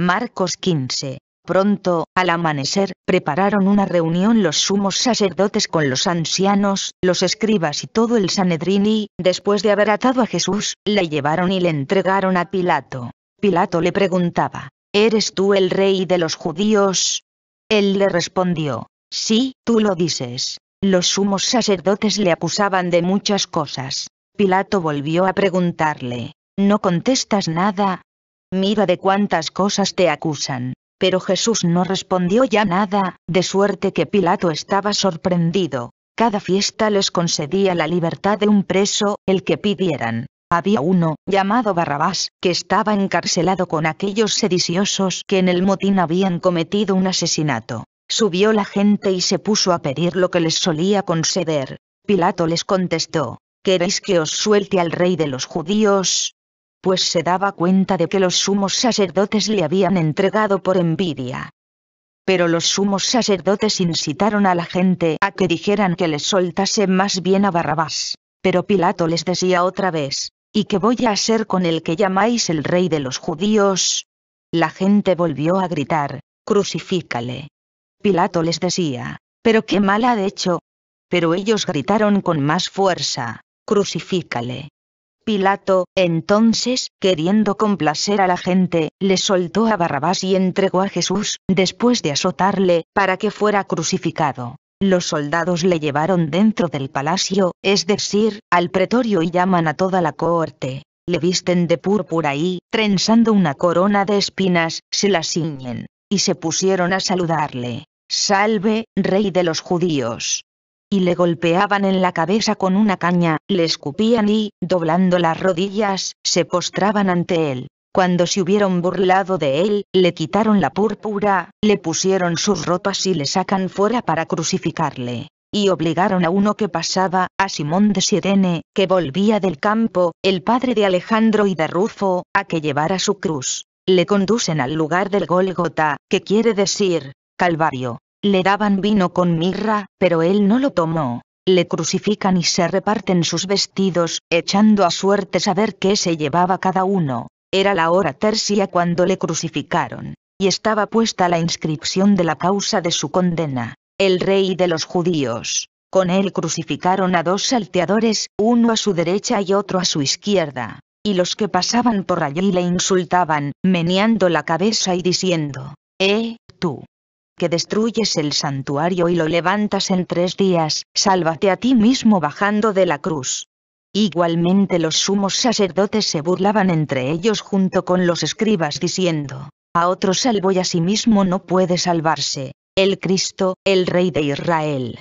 Marcos 15. Pronto, al amanecer, prepararon una reunión los sumos sacerdotes con los ancianos, los escribas y todo el Sanedrín y, después de haber atado a Jesús, le llevaron y le entregaron a Pilato. Pilato le preguntaba, ¿Eres tú el rey de los judíos? Él le respondió, Sí, tú lo dices. Los sumos sacerdotes le acusaban de muchas cosas. Pilato volvió a preguntarle, ¿No contestas nada? mira de cuántas cosas te acusan. Pero Jesús no respondió ya nada, de suerte que Pilato estaba sorprendido. Cada fiesta les concedía la libertad de un preso, el que pidieran. Había uno, llamado Barrabás, que estaba encarcelado con aquellos sediciosos que en el motín habían cometido un asesinato. Subió la gente y se puso a pedir lo que les solía conceder. Pilato les contestó, ¿queréis que os suelte al rey de los judíos? pues se daba cuenta de que los sumos sacerdotes le habían entregado por envidia. Pero los sumos sacerdotes incitaron a la gente a que dijeran que le soltase más bien a Barrabás. Pero Pilato les decía otra vez, ¿y qué voy a hacer con el que llamáis el rey de los judíos? La gente volvió a gritar, crucifícale. Pilato les decía, ¿pero qué mal ha hecho? Pero ellos gritaron con más fuerza, crucifícale. Pilato, entonces, queriendo complacer a la gente, le soltó a Barrabás y entregó a Jesús, después de azotarle, para que fuera crucificado. Los soldados le llevaron dentro del palacio, es decir, al pretorio y llaman a toda la corte. Le visten de púrpura y, trenzando una corona de espinas, se la ciñen. Y se pusieron a saludarle. Salve, rey de los judíos y le golpeaban en la cabeza con una caña, le escupían y, doblando las rodillas, se postraban ante él. Cuando se hubieron burlado de él, le quitaron la púrpura, le pusieron sus ropas y le sacan fuera para crucificarle. Y obligaron a uno que pasaba, a Simón de Sirene, que volvía del campo, el padre de Alejandro y de Rufo, a que llevara su cruz. Le conducen al lugar del Gólgota, que quiere decir, Calvario. Le daban vino con mirra, pero él no lo tomó. Le crucifican y se reparten sus vestidos, echando a suerte saber qué se llevaba cada uno. Era la hora tercia cuando le crucificaron, y estaba puesta la inscripción de la causa de su condena. El rey de los judíos. Con él crucificaron a dos salteadores, uno a su derecha y otro a su izquierda. Y los que pasaban por allí le insultaban, meneando la cabeza y diciendo, ¡Eh, tú! que destruyes el santuario y lo levantas en tres días, sálvate a ti mismo bajando de la cruz. Igualmente los sumos sacerdotes se burlaban entre ellos junto con los escribas diciendo, a otro salvo y a sí mismo no puede salvarse, el Cristo, el Rey de Israel.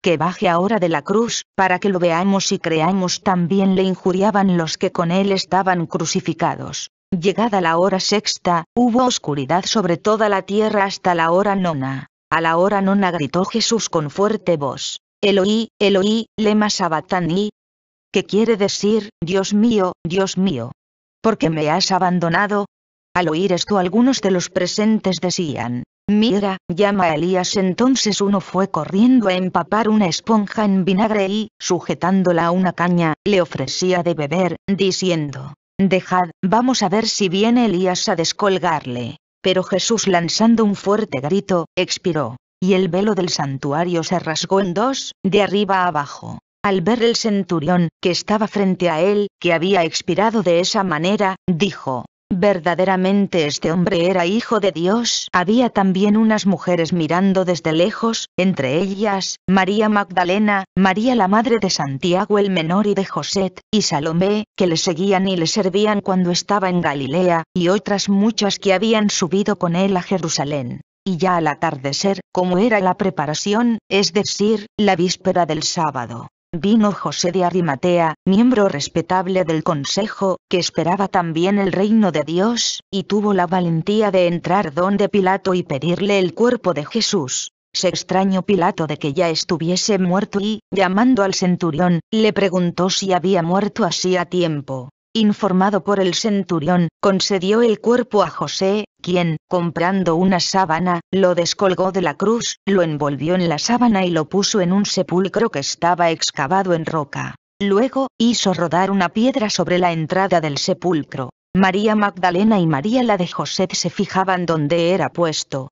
Que baje ahora de la cruz, para que lo veamos y creamos también le injuriaban los que con él estaban crucificados. Llegada la hora sexta, hubo oscuridad sobre toda la tierra hasta la hora nona. A la hora nona gritó Jesús con fuerte voz, Eloí, Eloí, lema sabatani. ¿Qué quiere decir, Dios mío, Dios mío? ¿Por qué me has abandonado? Al oír esto algunos de los presentes decían, Mira, llama a Elías. Entonces uno fue corriendo a empapar una esponja en vinagre y, sujetándola a una caña, le ofrecía de beber, diciendo, Dejad, vamos a ver si viene Elías a descolgarle. Pero Jesús lanzando un fuerte grito, expiró, y el velo del santuario se rasgó en dos, de arriba a abajo. Al ver el centurión, que estaba frente a él, que había expirado de esa manera, dijo, verdaderamente este hombre era hijo de Dios. Había también unas mujeres mirando desde lejos, entre ellas, María Magdalena, María la madre de Santiago el menor y de José, y Salomé, que le seguían y le servían cuando estaba en Galilea, y otras muchas que habían subido con él a Jerusalén y ya al atardecer, como era la preparación, es decir, la víspera del sábado, Vino José de Arimatea, miembro respetable del Consejo, que esperaba también el reino de Dios, y tuvo la valentía de entrar donde Pilato y pedirle el cuerpo de Jesús. Se extrañó Pilato de que ya estuviese muerto y, llamando al centurión, le preguntó si había muerto así a tiempo informado por el centurión, concedió el cuerpo a José, quien, comprando una sábana, lo descolgó de la cruz, lo envolvió en la sábana y lo puso en un sepulcro que estaba excavado en roca. Luego, hizo rodar una piedra sobre la entrada del sepulcro. María Magdalena y María la de José se fijaban donde era puesto,